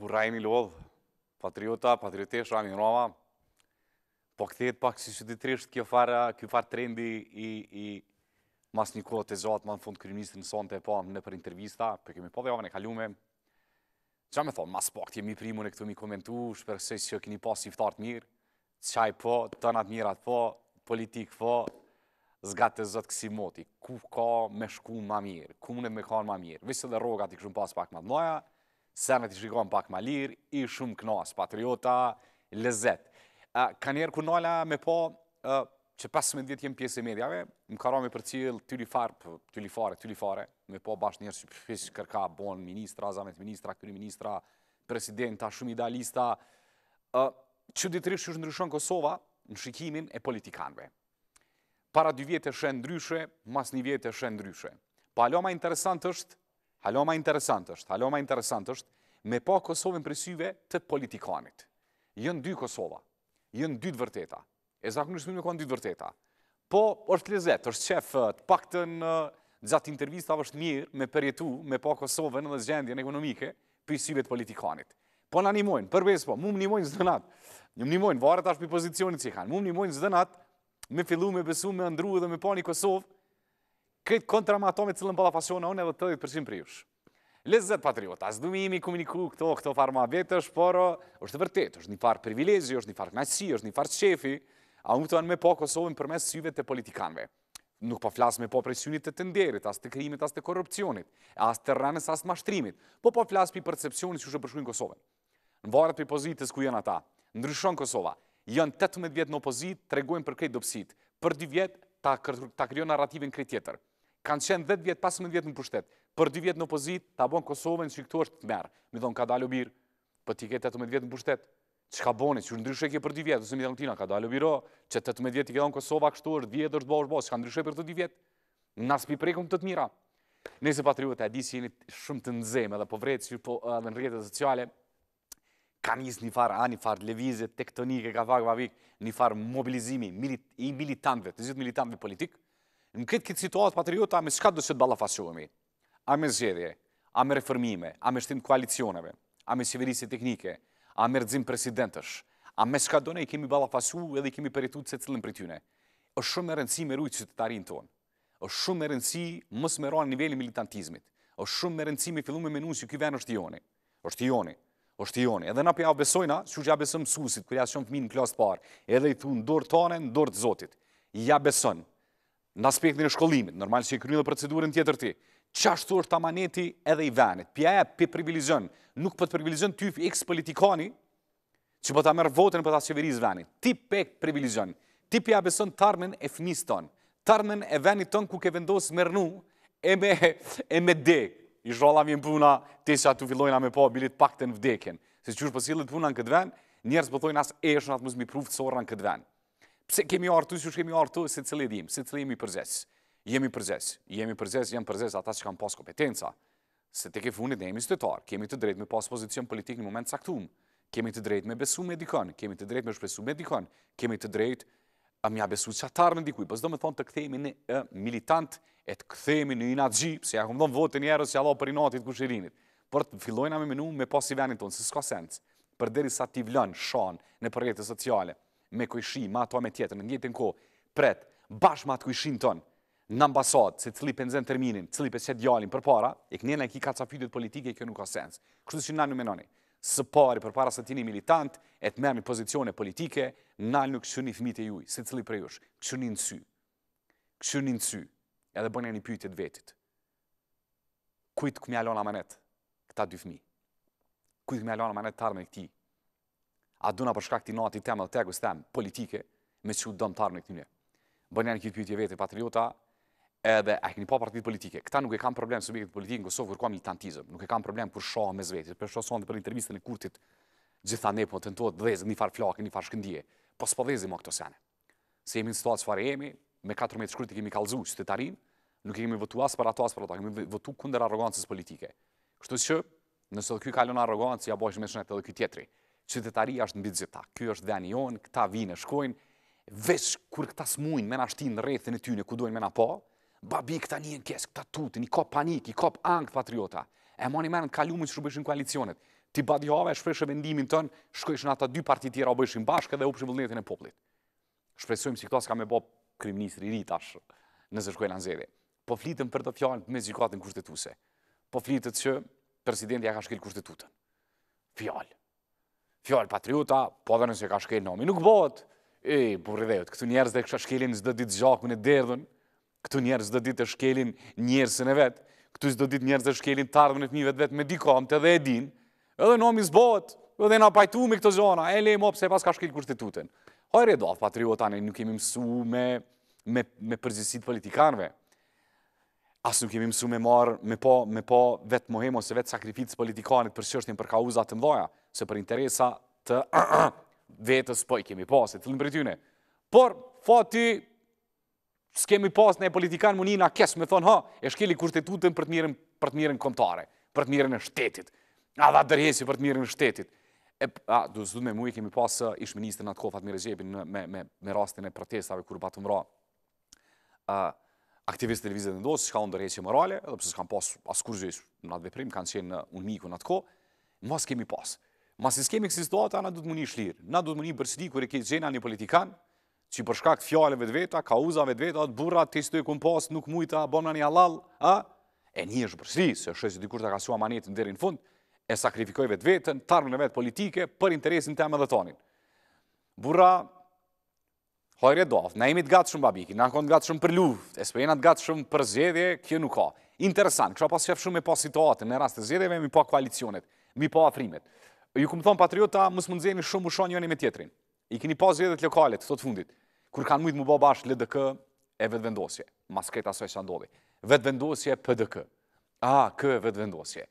burajni lodh, patriota, patriotesh, në Roma, po këthet pak si shëditrisht kjo farë far trendi i, i mas një kohë të zotë, ma në fund kërë në e po në për intervista, për kemi po dhe ove në kalume, që me thonë, mas pak të jemi primu në këtu mi komentu, si që kini pas si fëtartë mirë, qaj po, tënat mirat po, politikë po, zgatë të zotë kësi moti, ku ka me shku ma mirë, ku mëne me kanë ma mirë, visë dhe rogat i këshumë pas pak madhnoja, mëja, senet i shikon pak ma lirë, i shumë knas, patriota, lezet. Ka njerë ku nala me po që pas me ndjetë jemë pjesë e medjave, më kara me për cilë të li farë, të li farë, të li farë, me po bashkë njerë që përfisht kërka bon ministra, zamet ministra, këtëri ministra, presidenta, shumë idealista, që ditërishë që është ndryshonë Kosova në shikimin e politikanve. Para dy vjetë e shenë ndryshë, mas një vjetë e shenë ndryshë. Pa ma interesant është Halo ma interesant është, halo ma interesant është, me pa Kosovën për syve të politikanit. Jënë dy Kosova, jënë dy të vërteta. E shumë me konë dy të vërteta. Po, është lezet, është qef, eh, të pak të në eh, gjatë intervjista është mirë me përjetu, me pa Kosovën dhe zgjendjen ekonomike për syve të politikanit. Po në animojnë, përbes po, mu më animojnë zdënat, një më varet ashtë për pozicionit që i kanë, mu më animojnë zdënat me fillu, me besu, me ndru dhe me pa një Kosovë, këtë kontra me atomit cilën bëlla fasionë unë edhe të dhëtë përshim për jush. Lezet patriotas, du mi imi komuniku këto, këto farë ma vetësh, por është vërtet, është një farë privilegi, është një farë knajsi, është një farë qefi, a unë këtojnë me po Kosovën për mes syve të politikanve. Nuk po flasë me po presjunit të tenderit, as të krimit, as të korupcionit, as të ranës, as të mashtrimit, po po flasë për percepcionit që shë përshunë Kosovën. Në varët për pozitës ku janë ata, ndryshon Kosova, janë 18 vjetë në pozitë, tregojnë për krejtë dopsitë, për 2 vjetë ta kryo narrativin krejtë tjetër kanë qenë 10 vjet, 15 vjet në pushtet. Për 2 vjet në opozit, ta bën Kosovën që këtu është merr. Mi dhon ka dalu mirë. Po ti ke 18 vjet në pushtet. Çka boni, Ju ndryshoi ke për 2 vjet, ose mi dhon Tina ka dalu biro, që 18 vjet i ke dhon Kosova kështu është dhjetë është bosh bosh, çka ndryshoi për këto 2 vjet? Na spi prekum të të mira. Nëse patriotë e dish jeni shumë të nxehtë, edhe po vret si po edhe në rrjetet sociale ka njësë një farë, a një farë levizit, tektonike, ka fakë, një farë mobilizimi i militantëve, të zhjithë militantëve politikë, në këtë këtë situatë patriota, a me shka do që të balafasohemi? A me zjedje? a me reformime, a me shtim koalicioneve, a me qeverisje teknike, a me rëzim presidentësh, a me shka do ne i kemi balafasu edhe i kemi peritu të se cilën për tyne. O shumë e rëndësi me rujtë që të tarin tonë. O shumë e rëndësi mës me roa nivelli militantizmit. O shumë e rëndësi me fillu me menu që këj venë është joni. është joni. joni. Edhe na për besojna, që që ja besëm susit, kërja shumë fëmin në klasë parë, edhe i thunë dorë tane, të zotit. Ja besonë në aspektin e shkollimit, normal që i kryinë dhe procedurën tjetër ti, ashtu është tamaneti edhe i venit, pja e për privilizion, nuk për po privilizion ty eks politikani, që për po ta mërë votën për po ta qeveriz venit, ti për privilizion, ti pja beson tarmen e fnis ton, tarmen e venit ton ku ke vendosë mërnu, e me dek, i shrolla vjen puna, te që atë u fillojna me po, bilit pak të në vdekin, se që është pësillit puna në këtë ven, njerës pëthojnë as eshën atë mëzmi pruftë sorra në këtë venë pse kemi artu, si shkemi kemi artu, se cilë edhim, dim, se cilë jemi përzes. Jemi përzes, jemi përzes, jemi përzes, ata që kanë pas kompetenca, se të ke funit, ne jemi zëtëtar, kemi të drejt me pas pozicion politik në moment saktum, kemi të drejt me besu me dikon, kemi të drejt me shpesu me dikon, kemi të drejt a mja besu qatar në dikuj, pës po do me thonë të këthejmi në militant, e të këthejmi në inat gji, se ja këmdo në votë njerës që allo për inatit kushirinit, për të fillojna me menu me pas i venin tonë, se s'ka sens, për deri sa t'i vlën, shon, në përrejtë sociale, me kujshi, ma ato me tjetër, në njëtën ko, pret, bash ma të kujshin ton, në ambasad, se cili penzen terminin, cili pe qëtë djalin për para, e kënjena e ki ka ca fytit politike, e kjo nuk ka sens. Kështu që në në menoni, së pari për para së tini militant, e të mermi pozicione politike, në nuk kështu një fmit e juj, se cili për jush, kështu një në sy, kështu një në sy, edhe bënja një pyjtet vetit. Kujtë këmja lona manet, këta dy fmi. Kujtë këmja lona manet, tarme këti, A duna përshka këti nati temë dhe tegu së temë politike me që dëmë tarë në këtë një. Bënë janë këtë pjytje vete patriota edhe e këni pa partit politike. Këta nuk e kam problem së bëjtë politike në Kosovë kërë kam militantizëm, nuk e kam problem kërë shohë me zvetit, për shohë sonë për intervistën në kurtit gjitha ne po të nëtohet dhezë një farë flakë, një farë shkëndije, po së po dhezim o këto sene. Se jemi në situatë që farë jemi, me 4 metë shkërti kemi kalzu qytetarin, nuk e kemi votu asë për ato asë për ato, kemi votu kunder arogancës politike. Kështu që, nësë dhe kjo kalon ja bojshë me shënët edhe kjo tjetëri qytetaria është nëbitë gjitha. Ky është dhenë jonë, këta vine shkojnë, veç kur këta smujnë me në në rethën e tyne, ku dojnë me në po, babi këta njën kes, këta tutin, i kop panik, i kop angët patriota. E moni menën të kalumën që shu bëshin koalicionet, ti badjove, shpreshe vendimin tënë, shkojshin ata dy partit tjera, o bëshin bashkë dhe u pëshin e poplit. Shpresojmë si këta s'ka me bo kriminisë riri tash, nëse shkojnë në zede. Po flitëm për të fjallën me zhikatën kushtetuse. Po flitët që presidentja ka shkel kushtetutën. Fjallë fjallë patriota, po dhe nëse ka shkel nomi, nuk bot. E, për këtu njerës dhe kësha shkelin zdo ditë zhokmën e derdhën, këtu njerës dhe ditë e shkelin njerësën e vetë, këtu zdo ditë njerës dhe shkelin të ardhën e të mi vetë vetë me dikom të dhe edin, edhe nomi zbot, edhe na pajtu me këto zona, e le mo pëse pas ka shkel kërstitutin. Hojre do, alë patriota, ne nuk jemi asë nuk kemi mësu me marë po, me po vetë mohem ose vetë sakrificë politikanit për shështin për kauzat të mdoja, se për interesa të vetës po i kemi pasë, e të lëmë për Por, fati, s'kemi pas në e politikan më një në kes, me thonë, ha, e shkeli kushtetutën për të mirën për të mirën komtare, për të mirën e shtetit, a dha dërhesi për të mirën e shtetit. A, du së me mui, kemi pas uh, ishë minister në atë kohë, fatë mirë gjepin, me rastin e protestave, kur batë mëra aktivistë të televizit në që ka unë dërhesi morale, edhe përse s'kam pas, as në atë veprim, kanë qenë uh, unë miku në atë kohë, kemi pasë. Masi s'kemi kësi situata, na du të mëni shlirë. Na du të mëni bërësidi kërë e ke gjena një politikanë, që përshkakt fjallëve të veta, kauzave të veta, atë burra, të istu e kumpost, nuk mujta, bona një alal, a? E një është bërësidi, se është që dikur të ka sua manetin dherin në fund, e sakrifikojve të vetën, tarmën e vetë politike, për interesin të eme dhe tonin. Burra, hojre doft, na imi të gatë shumë babiki, na konë të gatë shumë për luft, e spejena të gatë shumë për zjedje, kjo nuk ka. Interesant, kësha pas shef shumë e pas situatën, në rast të zjedjeve, mi pa koalicionet, mi pa afrimet ju këmë thonë patriota, mësë më nëzemi shumë më shonë me tjetrin. I kini pas gjedet lokalet, të të fundit, kur kanë mujtë më bo bashkë LDK e vetvendosje. masketa së e që ndodhi, PDK, a, kë e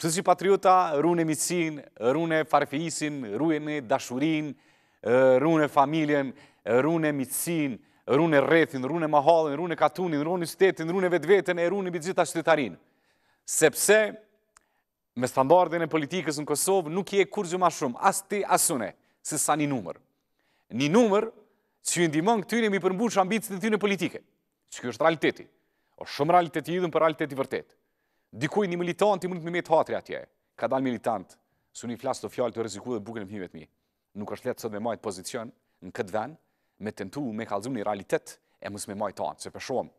Kështë si patriota, rune misin, rune farfisin, rune dashurin, rune familjen, rune misin, rune rrethin, rune mahalin, rune katunin, rune stetin, rune vetë e rune bitë shtetarin. Sepse, me standardin e politikës në Kosovë nuk je kur gjë ma shumë, as ti asune, se sa një numër. Një numër që ju ndimon këtyne mi përmbush ambicit e në politike, që kjo është realiteti, o shumë realiteti i për realiteti vërtet. Dikuj një militant i mund të me hatri atje, ka dal militant, su një flasë të fjallë të rëziku dhe bukën e mhimet mi, nuk është letë sot me majtë pozicion në këtë ven, me tentu me kalzum një realitet e mësë me majtë tanë, se pëshohëm,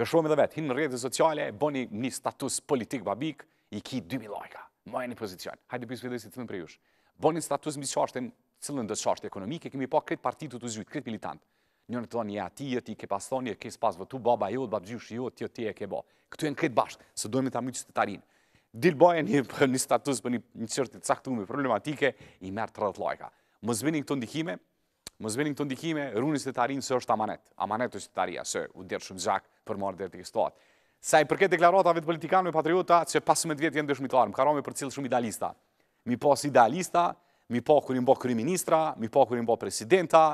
pëshohëm edhe vetë, hinë në redhe sociale, boni një status politik babikë, i ki 2.000 lajka, maja një pozicion, hajde për sfidoj si të më prej ush. Boni status mbi qashtin, cilën dhe qashtin ekonomike, kemi pa kretë partitu të zhjit, kretë militant. Njërë të thonë, ja ti, ja ti, ke pas thonë, ja ke pas vëtu, baba jo, të babgjush jo, ti, ja jo, ti, ja ke bo. Këtu e në kretë bashkë, së dojmë të amyqë të tarinë. Dilë boja një status për një qërti të caktu me problematike, i merë 30 lajka. Më zbeni këto ndikime, më zbeni këto ndikime, runës të tarinë së është amanet. Amanet është të taria, së u dirë shumë zhakë për marë dhe të kështuatë sa i përket deklaratave të politikanëve patriota që pas më të vjetë jenë dëshmitarë, më karo me për cilë shumë idealista. Mi pas po idealista, mi po kërin bo kërin ministra, mi po kërin bo presidenta,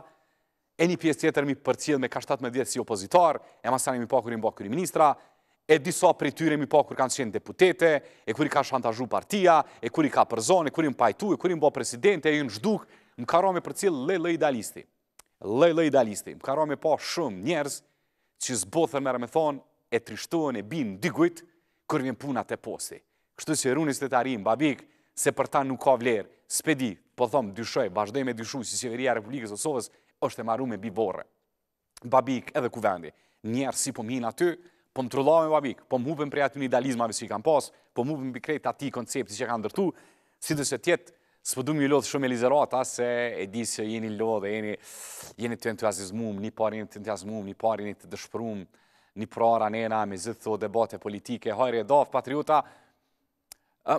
e një pjesë tjetër mi për cilë me ka 17 vjetë si opozitor, e ma sani mi po kërin bo kërin ministra, e disa për i tyre mi po kërë kanë qenë deputete, e kërë i ka shantazhu partia, e kërë i ka përzonë, e kërë i më e kërë i më bo e zhduk, për cilë idealisti. idealisti. shumë që zbothër mërë me thonë, e trishtohen e bin dygujt kër vjen punat e posi. Kështu që e runis të tarim, babik, se për ta nuk ka vlerë, spedi, po thomë, dyshoj, vazhdoj me dyshu, si qeveria Republikës Osovës është e maru me bivore. Babik, edhe ku vendi, njerë si po minë aty, po më me babik, po më hupen për aty një idealizmave që i kam pas, po më hupen për krejt ati koncepti që kam dërtu, si dhe se tjetë, Së përdu mjë lodhë shumë e Lizerata, se e di jeni lodhë, jeni të entuazizmum, një parë jeni të entuazizmum, një parë të dëshpërum, një prara nena, me zithë debate politike, hajre edaf, patriota.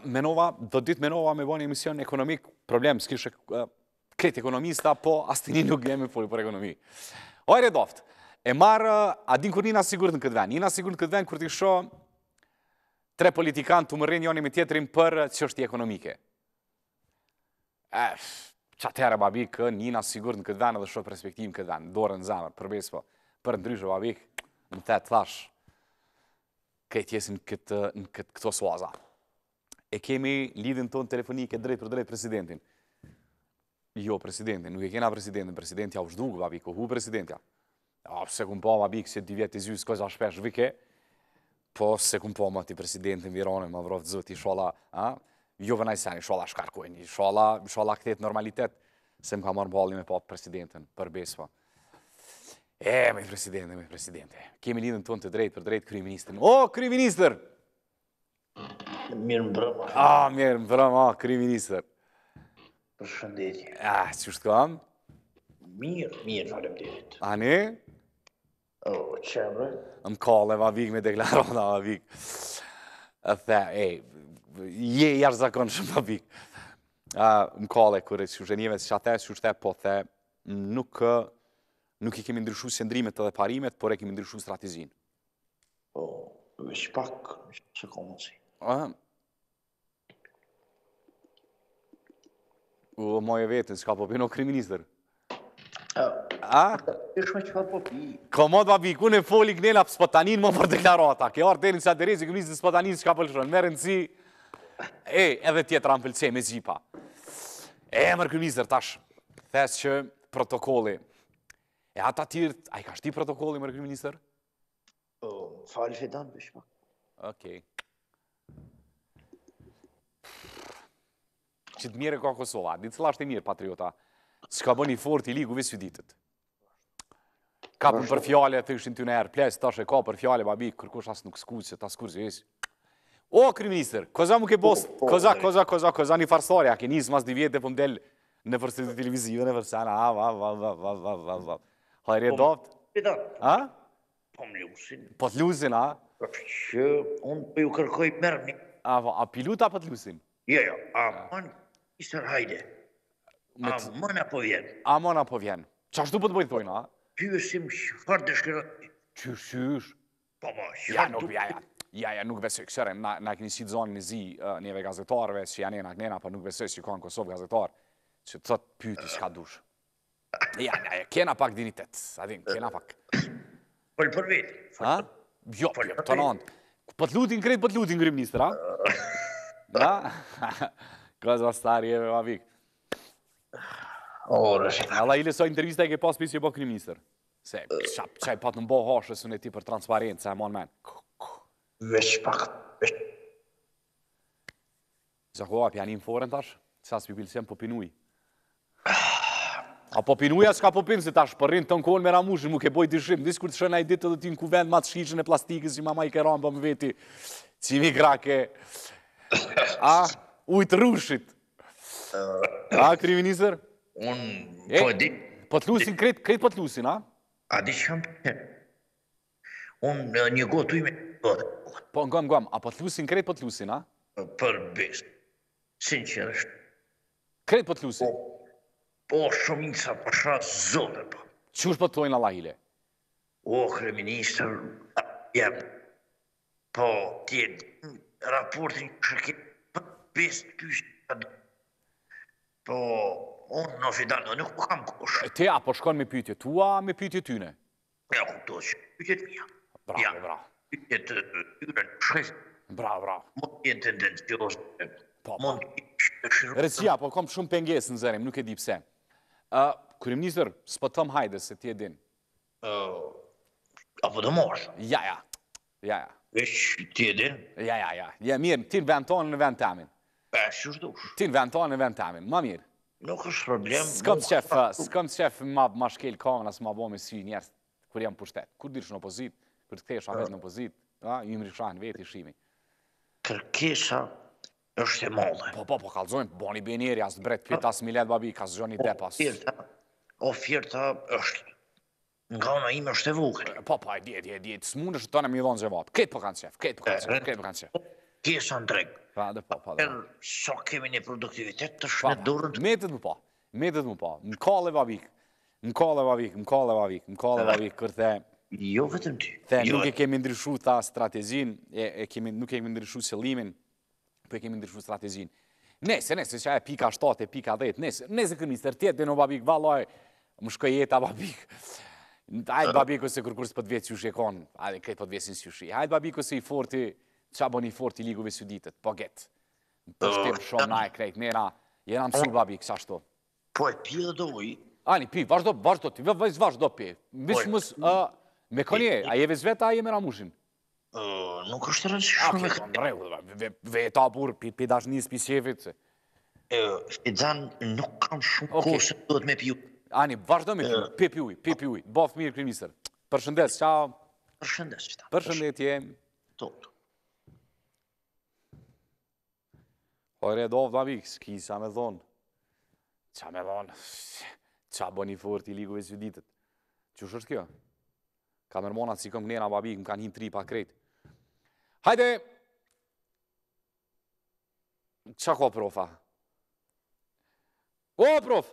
Menova, do ditë menova me bojnë emision ekonomik, problem, s'kishë kretë ekonomista, po asti një nuk jemi poli për ekonomi. Hajre edaf, e marë, a din kur një nga në këtë ven, një nga në këtë ven kur t'i isho tre politikan të mërinë një një një tjetërin për që është ekonomike. E, që atërë, babikë, një nga në këtë ven, edhe shohë perspektivë në këtë dorë në po, për ndryshë, babikë, Në të të thash, këtë jesim në këtë këto suaza. E kemi lidin tonë telefonike drejt për drejt presidentin. Jo, presidentin, nuk e kena presidentin, presidentja u shduk, babi, kohu presidentja. A, se këmë po, babi, kësit dy vjetë të zyës, kësit a shpesh vike, po se këmë po, ma ti presidentin vironin, ma vrof të zëti, shola, a? Jo vëna i sen, i shola shkarkojnë, i shola këtet normalitet, se më ka marrë bali me pop presidentin, për besë po. E, me presidente, me presidente. Kemi lidhën tonë të drejtë për drejtë kryeministrin. O, kryeministr! Mirë më brëma. A, mirë më brëma, kryeministr. Për shëndetje. A, që kam? Mirë, mirë, falem dirit. A, ne? O, që më brëma? Më kallë, va vik me deklarona, va vik. A, the, e, je jarë zakonë shumë, va vik. A, më kallë, kërë, që shënjeve, që a që po the, nuk nuk i kemi ndryshu sendrimet edhe dhe parimet, por e kemi ndryshu së O, po, dhe që pak, që komë që. A, hëm. U dhe vetën, s'ka popin o kriministër. A, me shme po farë popi. Komod, babi, ku në foli kënela për spotanin më për deklarata. Ke orë të elin që a dërezi, këmë njështë spotanin s'ka pëllëshën. Po Merën si, e, edhe tjetër amë pëllëcej me zhipa. E, mërë këmë njështë, tash, thesë që protokolli, E ata tirt, a i ka shti protokolli, mërë kërë minister? Po, Falë që danë, bëshma. Okej. Që të mire ka Kosova, ditë cëla është e mire patriota, s'ka bëni fort i ligu visë ditët. Ka për për fjale, të ishtë në ty në erë, Ples, të është e ka për fjale, babi, kërkush asë nuk skuqë, të skuqë, të skuqë, O, kërë koza mu ke bost, po, po, koza, koza, koza, koza një ke njës mas një vjetë dhe në fërstit të televizive, në fërstana, va, va, va, va, va, va, va, Pa i rrët po doft? A? Pa po më lusin. Pa po të lusin, a? Pa të që, unë për ju kërkoj mërmi. A, pa, a pilut a pa të lusin? Jo, jo, a mën, isër hajde. A mën a po vjen. A mën a po vjen. Qa shtu për të bëjtë bojnë, a? Pyësim që farë të shkërë. Që Pa, pa, që të bëjtë. Ja, ja, nuk besoj, kësere, në këni si të zonë në zi njëve gazetarëve, që janë e në këni në, pa nuk besoj që kanë Kosovë gazetarë, që të të pyti shka dushë. Ja, ja, kena pak dinitet, sa din, kena pak. Për për vetë. Ha? Jo, jo, për të Po të lutin krejt, për po të lutin krejt, minister, ha? Da? Kësë va starje, me va vikë. O, rëshin. Alla, i leso intervjista e ke pas pisë që po këni minister. Se, që e patë në bo hoshë, së në ti për transparentë, se e mon men. Vesh pak, vesh. Zakova, pja një forën tash, që sa s'pipilë se më popinuji. Ka popinuja, s'ka popin, se ta shpërrin të në kohën me ramushin, mu ke boj dishim. Disë kur të shënë a i ditë dhe ti në kuvend ma të shqishën e plastikës, që mama i ke rambë më veti. Qimi A, ujtë rushit. A, këri minister? Unë, po di... Po të lusin, kretë po të lusin, a? A, di shëmë Unë një gotu ime... Po. po, ngom, ngom, a po të lusin, kretë po të lusin, a? Për besë, sinqerështë. Kretë po të lusin? Po. Po, shumë i sa përshra zote, po. Qështë për po. po të tojnë Allah Hile? O, kërë minister, jemë, po, tjenë, raportin që këtë për besë të kështë Po, unë në fidal në nuk kam kështë. E te, a po shkonë me pytje tua, me pytje tyne? Ja, ku të që pyjtje të mija. Bra, bra. Pyjtje të tyre në shkështë. Bra, bra. Më të jenë tendencijosë. Po, po. Më të shkështë. Rëqia, po, kom shumë pengesë në zërim, nuk e dipë se. Kërim njëzër, së po të hajde, se ti e din. Apo do morë? Ja, ja. Vesh, ti e din? Ja, ja, ja. Ja, mirë, ti në tonë, në vend temin. E, shë shdo Ti në tonë, në vend temin, ma mirë. Nuk është problem. Së këmë të qefë, së këmë të qefë ma shkel kamën, asë ma bo me si njërës, kur jam për shtetë. Kur dirësh në opozitë, kur të këtë e shë a vetë në opozitë, jimë vetë i shimi. Kërkesha është e mollë. Po, po, po, kalzojnë, boni bënjeri, asë bret, pjetë asë milet, babi, kasë gjoni depas. o, ofirta është, nga ona ime është e vukër. Po, po, e djetë, e djetë, së mund është të të në milonë zhevatë, këtë po kanë qef, këtë po kanë qef, këtë po kanë qef. Kjesë në dregë. Pa, dhe po, pa, dhe. So kemi një produktivitet të po, shnetë durën. Po, metët më pa, po, metët më pa, më babik, më babik, më babik, më babik, kërthe... Jo vetëm ty. Jo nuk e kemi ndryshu ta strategjin, nuk e kemi ndryshu qëllimin, për kemi ndryshu strategjin. Nese, nese, që aje pika 7 e pika 10, nese, nese kërë mister tjetë, dhe në babik, valoj, më shkoj a babik. Ajde babik ose kërkurës për po të vjetë që shë e konë, ajde këtë për po të vjetë shë e. babik ose i forti, që abon i forti ligove së ditët, po getë. Në të shtimë shumë, na e krejtë, nera, jena më babik, që ashtu. Po e pi dhe doj. Ani, pi, vazhdo, vazhdo, ti vazhdo pi. Mishë po mësë, me konje, a a je me Nuk është rëndë shumë... Ake, në regu, ve e ta burë, pi dash një spisjevit, se... Shpizan, nuk kam shumë kohë se duhet me piju. Ani, vazhdo me piju, pi piju, pi piju, bof mirë, krimisër. Përshëndes, qao. Përshëndes, qita. Përshëndes, tje. Tot. Hore, redovë, dhe amik, s'ki qa me thonë. Qa me thonë, qa bo një furë t'i ligu e s'viditët. Qush është me kamermonat si këmë njëna babi, më kanë hinë tri pa krejtë. Hajde! Qa ko profa? O, prof!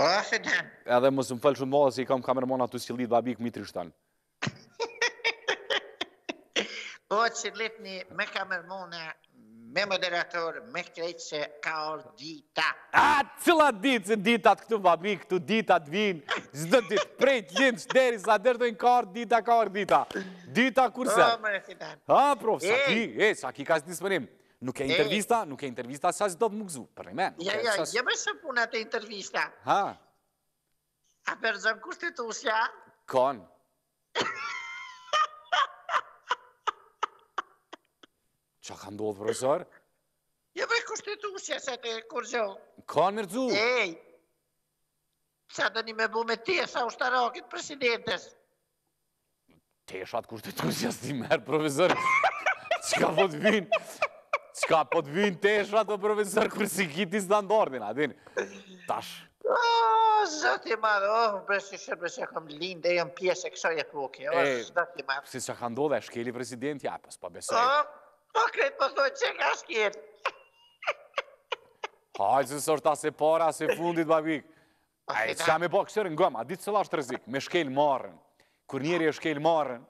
O, se të hem? Edhe më së më fëllë shumë modë, si i kam kamermonat të si lidë babi, këmë i trishtanë. O, që lipë një me kamermonat, me moderator, me krejtë se ka orë dita. A, cëla ditë se ditat këtu babi, këtu ditat vinë, zdo ditë prejtë lindë, shderi, sa dërdojnë ka orë dita, ka orë dita. Dita kurse? O, më në fitan. A, prof, sa ki, e, sa ki ka së disëpërim. Nuk e intervista, nuk e intervista, sa zdo të më gëzu, për e men. Ja, ja, ja, me së puna të intervista. Ha? A përëzën konstitusja? Kon. Kon. Qa ka ndodhë, profesor? Ja, jo, bëj kushtetusja se të kurzo. Ka në mërëzu? Ej, sa të një me bu me tesa ushtarakit presidentes? Teshat kushtetusja si merë, profesor. Qka po të vinë? Qka po të vinë teshat, o profesor, si kiti së të ndordin, adin? Tash. O, zëti madhë, o, bërësi shërë, e kom linë, dhe jëmë pjesë e kësa e kukje, o, zëti madhë. Si që ka ndodhe, shkeli presidentja, pas pa besoj. Po krejtë po shdojtë që nga shkjetë. Hajë se sërë ta se para, se fundit, babik. Ajë, që ka me po kësërë në gëma, a ditë cëla është rëzikë, me shkelë marën. Kër njeri e shkelë marën,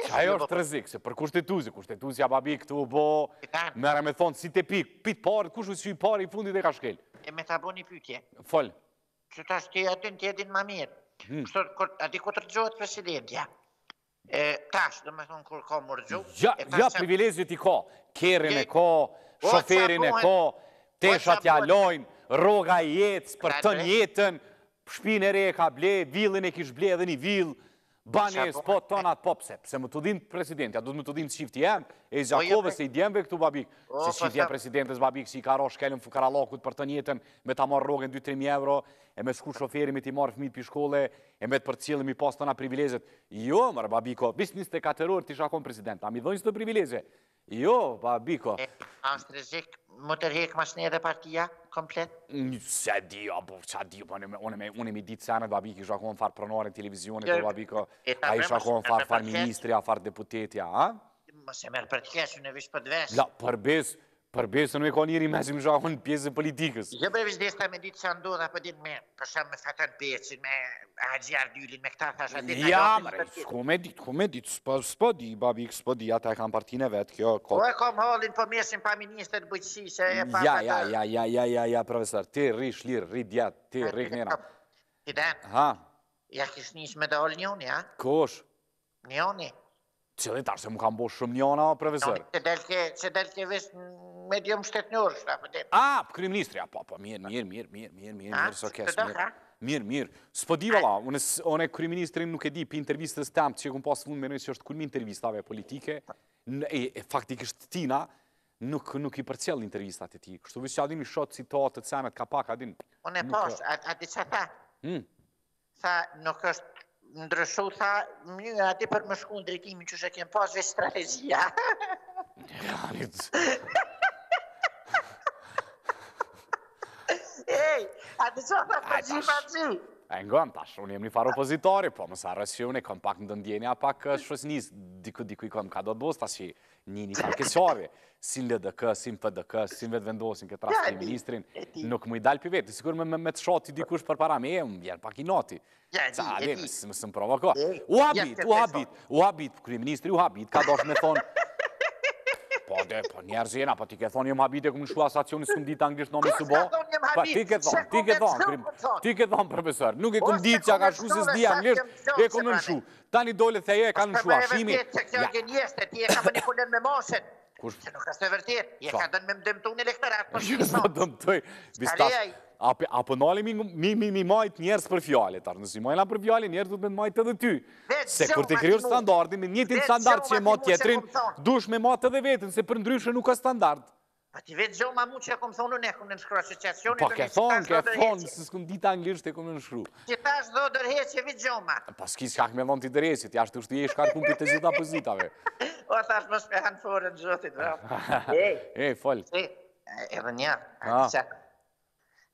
që ajo është po- rëzikë, se për kushtetuzi, kushtetuzi a babik të u bo, mërë me thonë, si te pikë, pitë parë, kush u shqyë parë i fundit e ka shkelë. E me thabo një pykje. Folë. Që ta shkelë atë në tjetin më mirë. Hmm. Kështë, rëgjohet presidentja tash, dhe me thonë kur ka mërgju. Ja, privilegjit i ka, kerin e ka, shoferin e ka, teshat ja lojnë, roga jetës, për tën jetën, shpinë e re e ka ble, vilin e kish ble edhe një vilë, Bani e spot tonat popse, pëse më të dinë presidenti, a du të më të dinë qifti e, e po, i Zakovës i djemve këtu babik, se qifti e po, presidentës babik, si i karo shkelim fukaralokut për të njetën, me ta marrë rogën 2 3000 euro, e me shku shoferi me ti marrë fmit për shkolle, e me të për cilëm i pas tona privilegjet. Jo, mërë babiko, bis 24 orë të i shakon president, a mi dhënjës të privilegje, Jo, pa Biko. A në strezik, më tërhek më shne edhe partia, komplet? Një, se di, a bu, po, që di, po me, unë me ditë senet, pa Biko, i shako farë pronore në televizionit, pa po, Biko, a i shako farë farë ministri, a farë deputetja, a? Më se mërë për të keshë në vishë për dveshë. La, për Për bërë se nuk e ka njëri me zimë zhahu në pjesë politikës. Jo bërë vështë desta me ditë që ndodhë, apo ditë me përshamë me fatat bërësin, me haqë jarë dyllin, me këta thashat dhe Ja, mërë, s'ku me ditë, s'ku me ditë, s'po di, s'po di, babi, s'po di, ata e kam partine vetë, kjo... Po e kam halin, po mesin pa minister të bëjqësi, që e pa... Ja, ja, ja, ja, ja, ja, ja, profesor, ti rri shlirë, rri djatë, ti rri kënjera. Qëllin ja, ja, më kam bosh shumë njona, profesor? Qëllin tarë se tarë se më kam bosh shumë njona, profesor? Qëllin tarë se medium shtetënjërës. A, krimë ministri, a, po, po, po, mirë, mirë, mirë, mirë, mirë, mirë, mirë, së kesë, mirë. Mirë, mirë, së po divala, unë e krimë ministrim nuk e di, për intervistës temë, që e këmë pasë fundë me nëjë që është kulmi intervistave politike, e faktikisht tina, nuk i përcjell intervistat e ti, kështu visë që adin i shotë citatë të cenët ka pak, adin... Unë e posë, adi që tha, hmm. tha, nuk është ndryshu, tha, mjë, adi për më shku në drejtimin që shë kemë posë, veç strategia. Ja, një Ej, a të që të të gjithë pa gjithë? E ngon, tash, unë jemi një farë opozitori, po më sa unë e kom pak në dëndjenja, pak eh, njësë, diku diku i kom ka do të bost, tash i një një një parkesori, si në LDK, si në PDK, si në vetë vendosin këtë rastë të ministrin, nuk më i dalë për vetë, sikur me me të shoti dikush për para me e, më vjerë pak i noti. Ja, di, e di. Më më provoko. U habit, u habit, u habit, kërë i ministri, u habit, ka dosh me thonë, Po, dhe, po, njerëzi po ti ke thonë jem më habit e këmë në shua stacionis këmë ditë anglisht nëmi së bo? Po, ti ke thonë, ti ke po thonë, ti ke thonë, profesor, nuk e po, këmë ditë që a ka shu se s'di anglisht, e këmë në shu. Ta një dole të e ka po, në shua, shimi. Për përreve vërtet se kjo ti e ka më një kullën me Se nuk është e vërtet, i e ka dënë me më dëmëtu në elektorat, për jo, shumë. A për nëllë mi mi majtë njerës për fjale, tarë nësi majtë për fjale, njerës du me të majtë edhe ty. Se kur të kryur standardin, me njëtin standard që e matë tjetrin, dush me matë edhe vetën, se për ndryshë nuk ka standard. Pa ti vetë gjohë ma mu që e kom thonu në ne kom në nëshkru asociacionit... Pa ke thonë, ke thonë, nësë s'kom ditë anglisht e kom në nëshkru. Që thash do dërheqë e vitë gjohë ma. Pa s'ki s'ka këmë e non t'i është t'u e shkarë të zita për zitave. O thash më shpehanë forën gjohëtit, vërë. Ej, fol. E, e, e,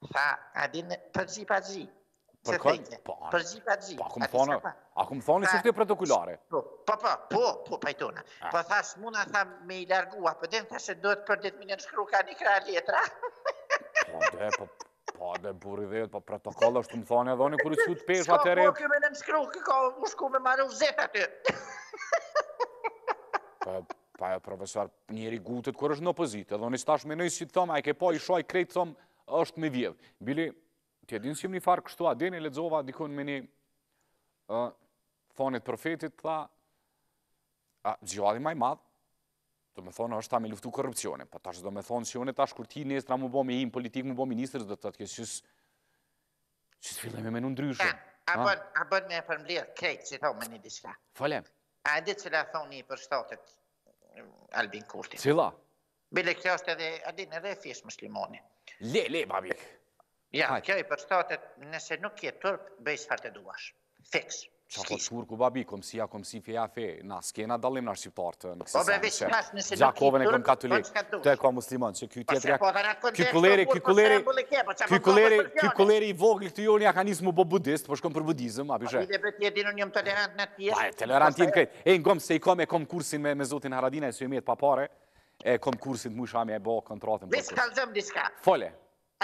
Fa, a din për gjithë pa gjithë. Për këtë? Po, për gjithë pa po, Pa, këmë thonë, a këmë thonë i së protokullare. Po, po, po, po, pa ah. Po thashë, mund a thamë me i largua, për po den thashë, do të për ditë minë në shkru ka një kra letra. Po, dhe, po, po, dhe, buri dhe, po, protokollë është të thonë edhoni, kur i së të pesha të rejë. Shko, po, këmë në në shkru, këko, me maru zeta të. Po, Pa, profesor, njeri gutët kërë është në opozitë, dhe në një stashme nëjë si të thomë, a i ke po i shoj krejtë thomë, është me vjedhë. Bili, tje dinë si më një farë kështu, adin e ledzova dikun me një thonit profetit, tha, a, gjohadi maj madhë, do me thonë është ta me luftu korupcione, pa po tash do me thonë si unë tash kur ti nesëtra mu bo me im politik, mu bo ministrës, do të të kështë qësë, qësë fillem e me menu ndryshë. A bën, a bën me përmblirë krejtë që thonë me një diska. Falem. A e di la thonë një për shtatët Albin Kurti? Cila? Bile kjo është edhe adin edhe e fjesë mëslimoni. Le, le, babi. Ja, kjo i përstatet nëse nuk jetë tërk, bëjës fa të duash. Fiks. Qa po shkur babi, kom si ja, kom si fe ja fe, na s'kena dalim në arshqiptarë të në kësësa në qërë. Gjakove në kom po katolik, të e kom muslimon, që kjo tjetëri, kjo kuleri, kjo po, kuleri, kjo po, kuleri, kjo kuleri i vogli këtë jo një akanizmë u bo buddhist, po shkom për buddhizm, a përshë. Pa e tolerant në tjesë. E në kom se i kom e kom kursin me Zotin Haradina, e së papare e konkursit më shami e bo kontratën për kërë. kanë zëmë diska. Fole.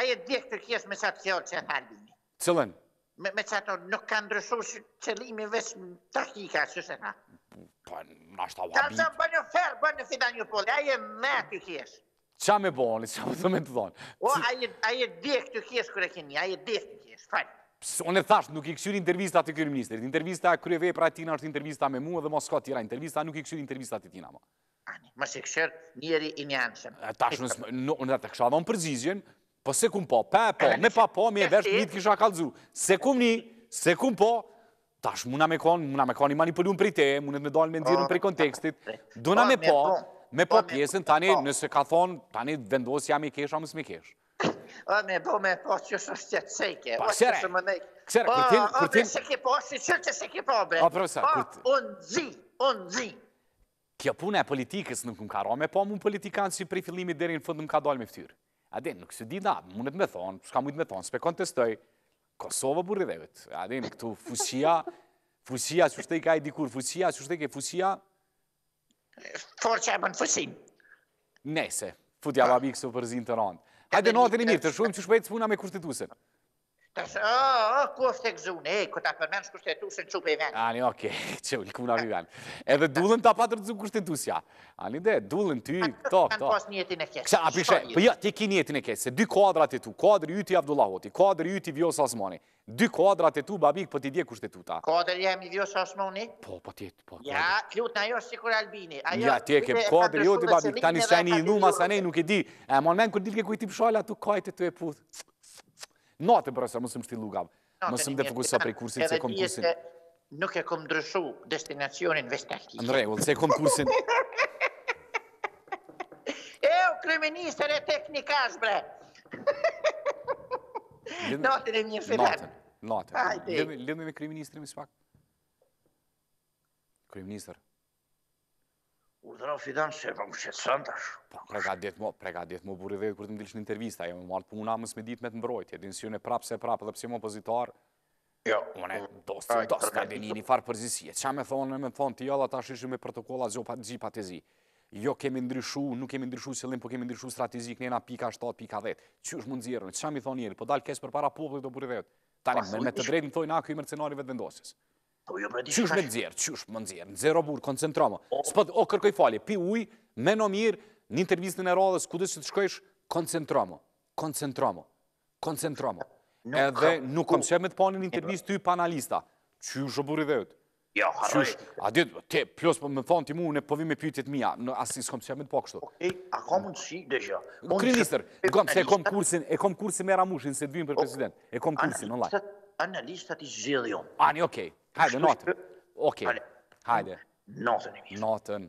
Aje djekë të kjesë me sa të fjallë që e halimi. Cëllën? Me sa të nuk kanë ndryshu që qëllimi vesë më të hika, që se na. Pa, po, në ashtë avabit. Kanë zëmë bënë ferë, bënë fida një poli. Aje me të kjesë. Qa me bëni, qa me të me të thonë? O, aje djekë të kjesë kërë kini, aje djekë të kjesë, falë. Onë e thashtë, nuk i këshyri intervista të kërë ministrit. Intervista kryeve pra tina është intervista me mua dhe mos tira, Intervista nuk i këshyri intervista të tina ma. Ani, më se kësherë njeri i njënëshëm. Tash, në të kësha më përzizjen, po se kumë po, pe po, me pa po, më e vërshë një të kësha kalëzu. Se kumë një, se kumë po, tashë muna me konë, muna me konë i manipulun për i te, muna me dollë me nëzirën për i kontekstit. Po, Duna po, po me po, me po pjesën, tani nëse ka thonë, tani vendosë jam i kesha, mësë me kesh. O, me bo me po që shë shqetë sejke. Pa, po, që se unë zi, unë zi, kjo punë e politikës nuk më ka me po, mund politikanë që prej fillimit në fund më ka dalë me ftyrë. Ade, nuk se di da, mundet me thonë, s'ka mujt me thonë, s'pe kontestoj, Kosovë burri dhe vetë. Ade, në këtu fusia, fusia, që shtej ka i dikur, fusia, që shtej ke fusia? Forë që e në fusin. Nese, futja babi kësë përzin të rëndë. Hajde, në atë një mirë, të shumë që shpejtë s'puna me kushtetusën. Tërsa, o, o, ku është e gëzune, ku ta përmenë kushtetusën që për venë. Ani, oke, që ullë, këmë në rrë Edhe dullën ta patër të zu ja. Ani dhe, dullën ty, to, to. Kësa, a pishe, për ja, jo, ti ki njetin e kesë, se dy kodrat e tu, kodrë yti Avdullahoti, kodrë yti Vjosa Osmoni, dy kodrat e tu, babik, për po ti dje kushtetuta. Kodrë jemi Vjosa Osmoni? Po, po, ti, po. Ja, klut në jo, Albini. Ja, ti e kem, jo, babik, tani numa, nuk e di. ku i ti pësholla, tu kajte e Notën, profesor, mësëm shti lugav. Mësëm dhe fokusa prej kursit se kom kursin. Nuk e kom drëshu destinacionin vestashtishtë. Në regull, se kom kursin. E, u kriminisër e teknikash, bre. Notën e mjë filan. Notën, notën. Lëndën e kriministërim, së pak. Kriministër. U dhëra u fidan se e vëmë shetë së Po, po prega djetë mu, prega djetë mu, buri kërë të jo, më në intervistë, e më marrë puna më ditë me të mbrojt, e prap e prapë se prapë dhe pësim opozitarë. Jo, më ne, dosë, dosë, ka dini një farë përzisje. Qa me thonë, me thonë, tjo dhe ta shishë me protokolla zhjipa të zi. Jo kemi ndryshu, nuk kemi ndryshu së lim, po kemi ndryshu stratizik njena pika 7, pika 10. Që është mund zirën? Që shëmi thonë njëri? Po dalë kesë për para poplit dhe buri të të të të të të të të të të Po jo, pra, qysh me nëzirë, qysh me nëzirë, nëzirë o burë, koncentramo. Spët, o, kërkoj fali, pi uj, me në mirë, një intervjistën e radhës, ku dhe që të shkojsh, koncentramo, koncentramo, koncentramo. Edhe nuk kom shemë të panin intervjist të i panalista. Qysh o burë i dhe jëtë? Jo, haroj. A dhe, te, plus, po, me thonë ti mu, ne povim e pyjtjet mija, në asin s'kom shemë të po kështu. Okej, a kom në shi, dhe shë? Krinister, gom, se e kom kursin, e kom kursin Ramushin, se dhvim për president. E kom kursin, laj. Analistat i zhjidhjon. Ani, okej, Hajde, natën. Okej, hajde. Natën e Natën.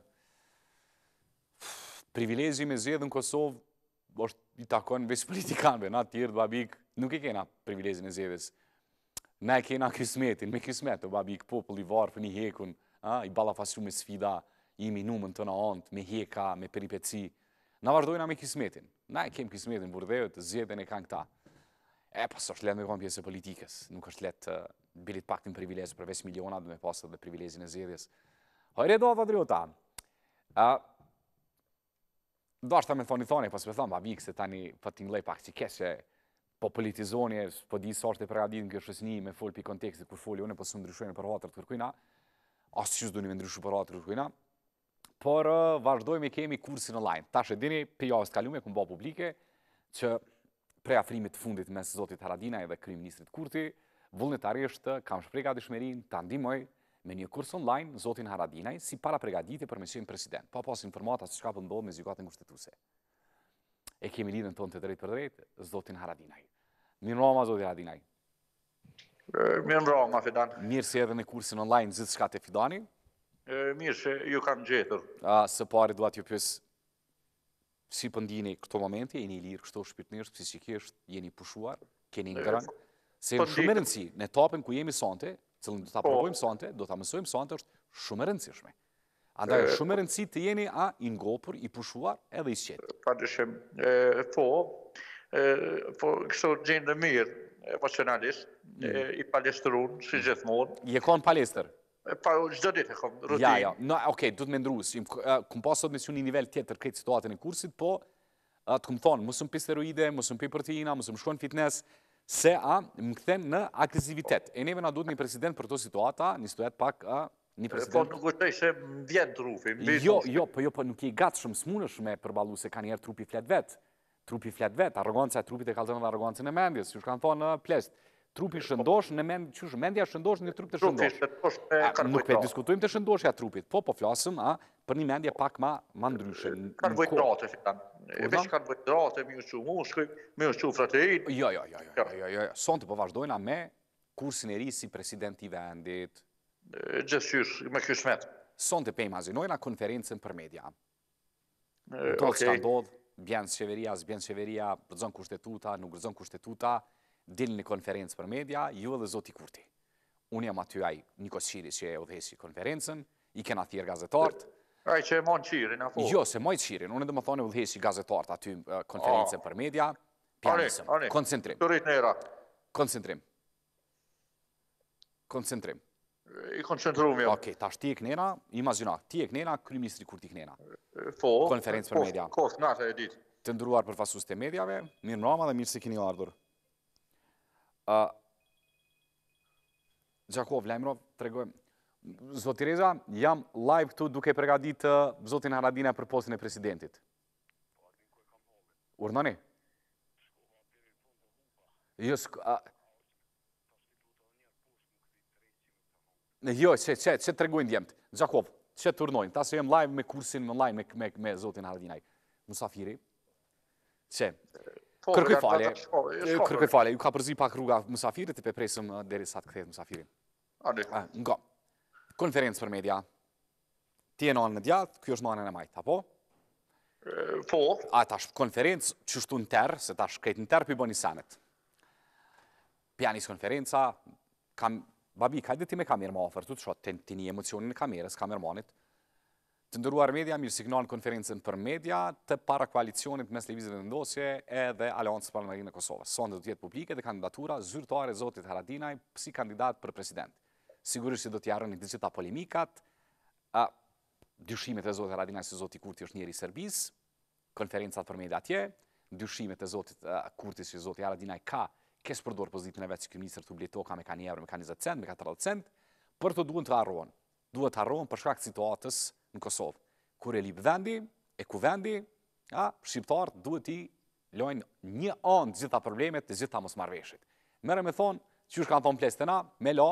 Privilegji me zjedhë në Kosovë është i takon vesh politikanëve, na tjerë babik, nuk e kena privilegjin e zjedhës. Ne e kena kismetin, me kismet të babik, popull i varë për një hekun, i balafasu me sfida, i minumën të në antë, me heka, me peripeci. Na vazhdojna me kismetin. Na e kem kismetin, burdhejo të zjedhën e kanë këta. E, pas po është letë me kohën pjesë e politikës, bilit pak një privilezë për 5 miliona dhe me pasë dhe privilezën e zirjes. Hojre do, Patriota, do ashtë ta me thoni thoni, pas po me thonë, ba vikë se ta një po fatin lej pak që kështë po politizoni e po di sorte ashtë e prega në kjo shësni me full për kontekst kur foli une, po së ndryshojnë për hatër të kërkujna, asë qësë du një me ndryshu për hatër të kërkujna, por vazhdojmë i kemi kursin në lajnë. Ta shë për javës të kalume, ku publike, që pre afrimit të fundit me Zotit Haradinaj dhe krymë ministrit Kurti, Vullnetarisht kam shprega dëshmerin të andimoj me një kurs online Zotin Haradinaj si para pregadite për mesin president, pa po, pas informata si shka pëndohë po me zygatën kushtetuse. E kemi lidhën tonë të drejtë për drejtë, Zotin Haradinaj. Mirë roma, Zotin Haradinaj. Mirë roma, Fidan. Mirë se edhe në kursin online zëtë shkatë të Fidani. Mirë se ju kam gjetër. Së pari duat ju pësë si pëndini po këto momente, jeni i lirë kështu shpirtnisht, psikisht, jeni pushuar, keni ngrënë. Se po jenë shumë rëndësi, në etapën ku jemi sante, cëllën do të aprovojmë po. sante, do të amësojmë sante, është shumë rëndësishme. Andaj, shumë po. rëndësi të jeni a ingopur, i pushuar edhe i sqetë. Pa të shumë, po, po, kështë gjenë dhe mirë, emocionalisht, mhm. i palestrun, si mhm. gjithmonë. Je konë palestr? Pa, gjithë dhe të këmë, rëtinë. Ja, ja, no, okej, du të me ndruës, këmë pasot me një nivel tjetër këtë situatën e kursit, po, të këmë thonë, mësëm pisteroide, mësëm pi proteina, mësëm fitness, se a më këthem në agresivitet. E neve nga duhet një president për të situata, një situat pak një president... Po nuk është e ishe vjetë trufi, trufi. Jo, jo, po jo, po nuk je i gatë shumë smunësh me përbalu se ka njerë trupi flet vetë. Trupi flet vetë, arroganca e trupit e kalëzënë dhe arrogancën e mendjes, që shkanë thonë në plesht. Trupi po. shëndosh në mendje, që shë mendja shëndosh në trup të shëndosh. Nuk pe diskutojmë të shëndosh e a trupit, po po flasëm, a për një mendje pak ma në ndryshe. Kanë vojtrate, fitanë. E vishë kanë vojtrate, mi është që mushkë, mi është që fratejnë. Jo, jo, jo, jo, jo, jo. jo, jo. Sonë të përvazhdojnë po me kursin e ri si president i vendit. Gjësysh, me kyshmet. Sonë të pejmë azinojnë a konferencen për media. Do të që ka ndodhë, bjënë sheveria, zë sheveria, rëzën kushtetuta, nuk rëzën kushtetuta, dilë në konferencë për media, ju edhe zoti kurti. Unë jam aty ajë, Nikos Shiri, që e odhesi konferencen, i kena thjerë gazetartë, Ajë që e mojë qirin, apo? Jo, se mojë qirin, unë edhe më thoni vëllhej si gazetartë aty konferenëse për media, pjanësëm, koncentrim. Turit në Irak. Koncentrim. Koncentrim. I koncentrum, jo. Oke, tash ti e kënena, i ma zhjona, ti e kënena, kërë ministri kur ti kënena. Po, konferencë për media. Kost, nga e ditë. Të ndruar për fasus të medjave, mirë nama dhe mirë se kini ardhur. Gjakov, lejmë rovë, të Zotë Tireza, jam live këtu duke pregadit uh, Zotin Haradina për postin e presidentit. Urnani? Jësë... Jo, jo që të regojnë djemët, Gjakob, që të urnojnë, ta se jem live me kursin më live me Zotin Haradinaj. Musafiri, që, kërkuj fale, kërkuj fale, ju ka përzi pak rruga Musafiri, të pe uh, dheri sa të kërkuj Musafiri. Ah, Nga konferencë për media. Ti e nënë në djatë, kjo është nënë në majtë, apo? Po. A, tash konferencë, qështu në tërë, se tash kajtë në tërë për i bëni senet. Pjanis konferenca, kam... Babi, ka ditë ti me kamerë më ofërë, tu të shotë, ti një emocionin e kamerës, kamermanit. Të ndëruar media, mirë signal konferencën për media, të para koalicionit mes Levizit dhe Ndosje e dhe Aleonsë Palmarinë e Kosovës. Sonde do tjetë publike dhe kandidatura zyrtare Zotit Haradinaj si kandidat për president sigurisht që do të jarrën të gjitha polemikat. a dyshimet e Zotit Radina se Zoti Kurti është njëri i Serbisë, konferenca për media atje, dyshimet e Zotit Kurti se Zoti Radina ka ke përdor pozitën e vetë si kryeminist të ubli toka me ka euro, me kanë 20 cent, me 40 cent, për të duhet të harrojnë. Duhet të harrojnë për shkak të situatës në Kosovë. Kur e lip vendi, e ku vendi, a, shqiptarët duhet i lojnë një anë të gjitha problemet të gjitha mos marveshit. Mere me thonë, që është thonë plesë të na, me la,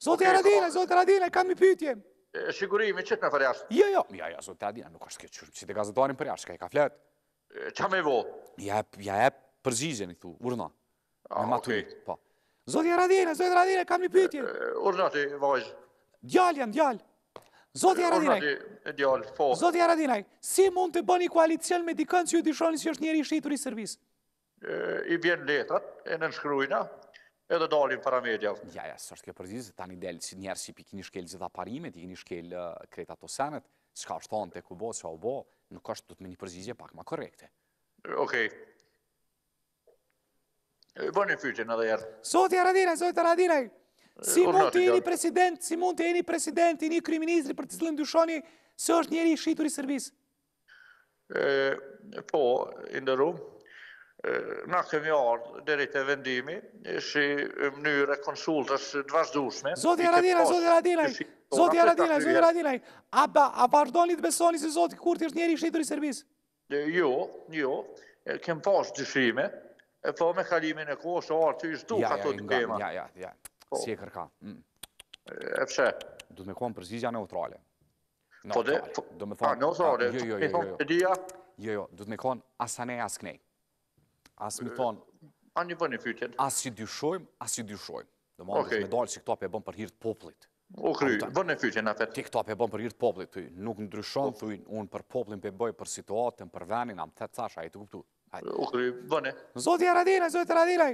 Zotë po. e zoti zotë e radine, kanë mi pytje. Shigurimi, që të me fërë jashtë? Jo, jo. Ja, ja, zotë e nuk është këtë qërë, që të gazetuarim për jashtë, ka e ka fletë. Qa me vo? Ja, ja, e përgjizjen i këtu, urna. A, okej. Po. Zotë e radine, zotë e radine, kanë mi pytje. Urna ti, vajzë. Djal janë, djal. Zotë e Urna ti, po. Zotë e si mund të bëni koalicion me dikën që ju dishonin si është njeri shqitur i servis? I vjen letrat, e nënshkrujna edhe dalin para media. Ja, ja, së është kjo përgjizë, tani del, si njerë si pikini shkel gjitha parimet, i kini shkel kreta të senet, s'ka është thonë të ku bo, s'ka u bo, nuk është të të me një përgjizje pak ma korekte. Okej. Bënë një fytin edhe jërë. Sot i aradiraj, sot i aradiraj. Si mund të jeni president, si mund të jeni president, i një kryministri për të zlën dyshoni, së është njeri i shituri i servis? Po, indërru. Na kemi ardhë dheri të vendimi, shi mënyre konsultës të vazhdushme. Zotja Radinaj, Zotja Radinaj, Zotja Radinaj, Zotja Radinaj, a vardoni të besoni se Zotja Kurti është njeri i shqitëri servis? Jo, jo, kem pas dëshime, po me kalimin e kohës o artë i shdu të të kema. Ja, ja, ja, po. si e kërka. Mm. E pëse? Du me kohën përzizja neutrale. Po dhe, po, neutrale, jo, jo, jo, jo jo. jo, jo, jo, jo, jo, jo, jo, jo, jo, asë mi thonë... A një bënë i fytjet? As që dyshojmë, asë që dyshojmë. Dë më ndështë me dalë që këto apë e bënë për hirtë poplit. O kry, bënë i fytjet në fetë. Ti këto apë e bënë për hirtë poplit, tuj. Nuk në dryshonë, tuj, unë për poplin për bëjë, për situatën, për venin, amë të të cash, a i të kuptu. O kry, bënë. Zoti e radina, zoti e radina.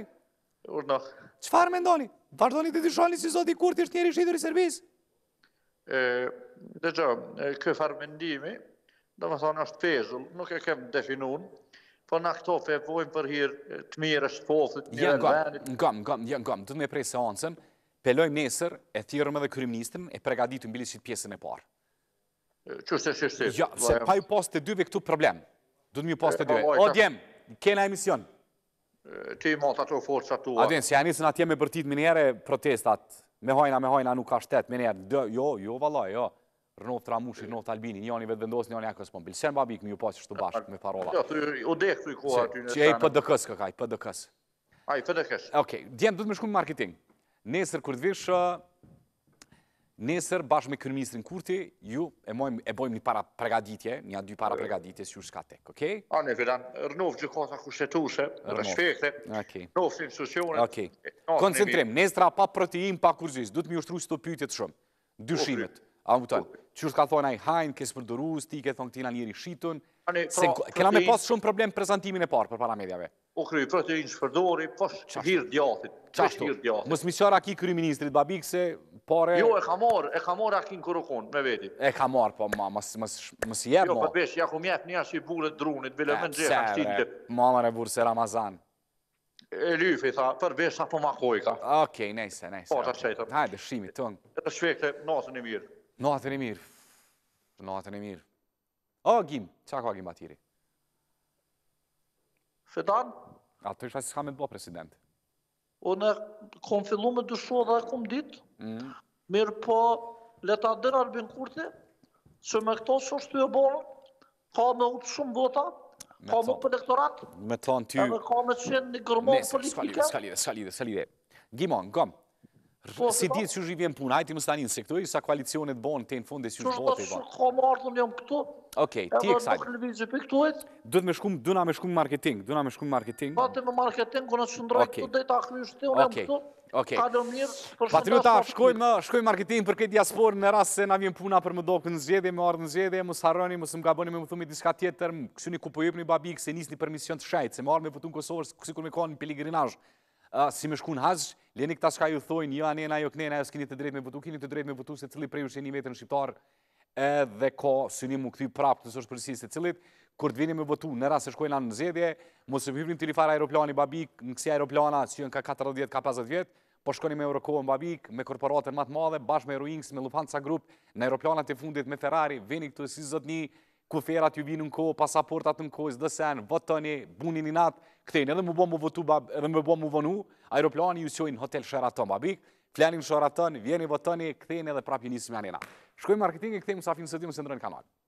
Urnoh. Qëfar me ndoni? Vardoni të dyshoni si zoti kur të ishtë njeri shidur i servis? Dhe gjë, këfar me ndimi, do më thonë është pezull, nuk e kem definun, Po për në këto fevojmë për hirë të mirë është pofët. Jënë gëmë, në gëmë, në gëmë, në gëmë, të me prej seancëm, pelojmë nesër, e thirëm edhe kryminisëm, e pregaditëm bilisit pjesën e parë. Qështë e shështë? Ja, po se pa ju pas të dyve këtu problem. Du të mi pas të dyve. O, djemë, kena emision. Ti ma të ato forë që ato. A djemë, si janë nisën atje me bërtit minere protestat, me hojna, me hojna, nuk ka shtetë, minere, jo, jo, valoj, jo. Rënof Tramushi, Rënof Talbini, njani vetë vendosë, njani akës pëmbil. Po Sen babik mi ju pasë shtu bashkë me parola. Jo, u dekë të i kohë aty në shanë. Që e i pëdëkës këkaj, pëdëkës. A i pëdëkës. Oke, djemë, du të me shku në marketing. Nesër kërë të vishë, nesër bashkë me kërë ministrin Kurti, ju e bojmë një para pregaditje, një a dy para pregaditje si ju shka tek, oke? A ne vedan, Rënof gjëkota kushtetuse, respekte, Rënof institucionet. Oke, koncentrim, nesëra pa A më këtonë, qërës ka thonë a i hajnë, kësë përduru, së ti ke thonë këtina njëri shqitun, pra, këna me pasë shumë problem prezentimin e parë për paramedjave. O kryu, protein që përduri, poshë hirë djathit. Po, Qashtu, mësë misjarë aki kryu ministrit, babik se pare... Jo, e ka marë, e ka marë aki në kërëkon, me veti. E ka marë, po ma, mësë jebë, jo, mo. Jo, po, përbesh, ja ku mjetë një ashtë i burët drunit, bile më nxekë, ashtë e Ramazan. E lyfi, tha, përbesh, apo ma Okej, nejse, nejse. Po, të qëjtëm. Hajde, shimi, tëngë. Shvekte, nasën e mirë. Natën e mirë. Natën e mirë. O, Gjim, qa ka Gjim atiri? Shetan? A të shfaqë s'ka me bo president? Unë kom fillu me dushua dhe kom dit, mm. mirë po leta dërë Albin Kurti, që me këto që është të e bo, ka me utë shumë vota, ka me për elektorat, me ka me qenë një gërmonë politike... Nese, s'ka lidhe, s'ka lidhe, s'ka lidhe. Gimon, gëmë, Po, si ditë që vjen punë, ajti më stanin se këtu sa koalicionet bonë të në fundë si zhjivjen bonë. Që në të shumë këmë ardhëm jam këtu. ti e kësajnë. E në të për këtë këtë këtë këtë. Dëna me shkumë marketing, dëna me shkumë marketing. Pa po, të me marketing, këna që në drajtë të dhejtë akëmi ushtë të unë këtu. Patriota, marketing për këtë diaspor në rast se na vjen puna për më dokë në zxedje, me në zxedje, më sarroni, më së më gaboni me më thumit diska tjetër, kësë një ku po një babi, kësë një një një një një një një një një një një një një një një një një Leni këta shka ju thojnë, jo anena, jo knena, jo s'kini të drejt me votu, kini të drejt me votu se cili prej u sheni vetën shqiptar edhe ka synim u këty prapë të sosh përsi se cilit, kur të vini me votu në rrasë shkojnë në zedje, mos të vibrim të rifar aeroplani babik, në kësi aeroplana që jënë ka 40, ka 50 vjetë, po shkoni me Eurocoa në babik, me korporatën matë madhe, bashkë me Eurowings, me Lufanca Group, në aeroplanat e fundit, me Ferrari, vini këtu si zotë një, kuferat ju vinë në kohë, pasaportat në kohë, zdo sen, votoni, buni një natë, këtejnë edhe më bo më votu, edhe më bo më vonu, aeroplani ju sjojnë hotel Sheraton, babik, flenin Sheraton, vjeni votoni, këtejnë edhe prapjë njësë me një natë. Shkojnë marketingi, këtejnë më safinë së të të të të